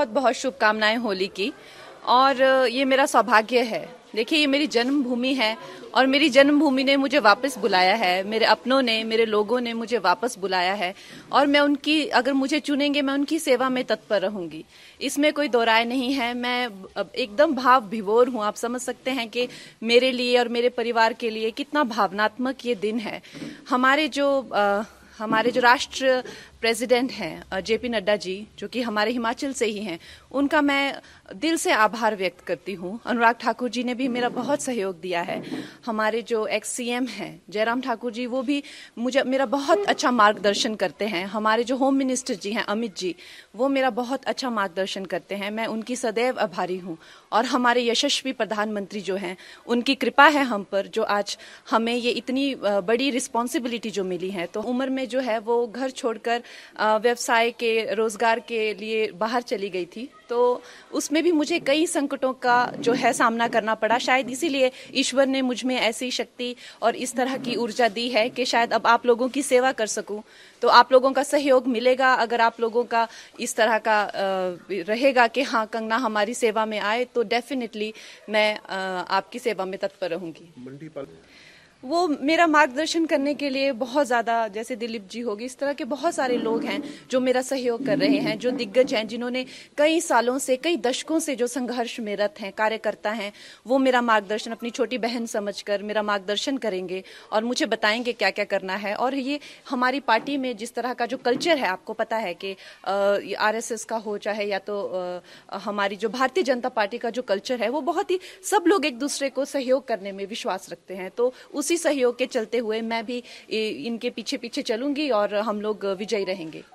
बहुत बहुत शुभकामनाएं होली की और ये मेरा सौभाग्य है देखिए ये मेरी जन्मभूमि है और मेरी जन्मभूमि ने मुझे वापस बुलाया है मेरे अपनों ने मेरे लोगों ने मुझे वापस बुलाया है और मैं उनकी अगर मुझे चुनेंगे मैं उनकी सेवा में तत्पर रहूंगी इसमें कोई दो राय नहीं है मैं एकदम भाव भिवोर हूँ आप समझ सकते हैं कि मेरे लिए और मेरे परिवार के लिए कितना भावनात्मक ये दिन है हमारे जो आ, हमारे जो राष्ट्र प्रेसिडेंट हैं जेपी नड्डा जी जो कि हमारे हिमाचल से ही हैं उनका मैं दिल से आभार व्यक्त करती हूँ अनुराग ठाकुर जी ने भी मेरा बहुत सहयोग दिया है हमारे जो एक्स सी एम हैं जयराम ठाकुर जी वो भी मुझे मेरा बहुत अच्छा मार्गदर्शन करते हैं हमारे जो होम मिनिस्टर जी हैं अमित जी वो मेरा बहुत अच्छा मार्गदर्शन करते हैं मैं उनकी सदैव आभारी हूँ और हमारे यशस्वी प्रधानमंत्री जो हैं उनकी कृपा है हम पर जो आज हमें ये इतनी बड़ी रिस्पॉन्सिबिलिटी जो मिली है तो उम्र में जो है वो घर छोड़कर व्यवसाय के रोजगार के लिए बाहर चली गई थी तो उसमें भी मुझे कई संकटों का जो है सामना करना पड़ा शायद इसीलिए ईश्वर ने मुझ में ऐसी शक्ति और इस तरह की ऊर्जा दी है कि शायद अब आप लोगों की सेवा कर सकूं तो आप लोगों का सहयोग मिलेगा अगर आप लोगों का इस तरह का रहेगा कि हाँ कंगना हमारी सेवा में आए तो डेफिनेटली मैं आपकी सेवा में तत्पर रहूंगी वो मेरा मार्गदर्शन करने के लिए बहुत ज़्यादा जैसे दिलीप जी होगी इस तरह के बहुत सारे लोग हैं जो मेरा सहयोग कर रहे हैं जो दिग्गज हैं जिन्होंने कई सालों से कई दशकों से जो संघर्ष में रत हैं कार्यकर्ता हैं वो मेरा मार्गदर्शन अपनी छोटी बहन समझकर मेरा मार्गदर्शन करेंगे और मुझे बताएंगे क्या क्या करना है और ये हमारी पार्टी में जिस तरह का जो कल्चर है आपको पता है कि आर का हो चाहे या तो हमारी जो भारतीय जनता पार्टी का जो कल्चर है वो बहुत ही सब लोग एक दूसरे को सहयोग करने में विश्वास रखते हैं तो उस उसी सहयोग के चलते हुए मैं भी इनके पीछे पीछे चलूंगी और हम लोग विजयी रहेंगे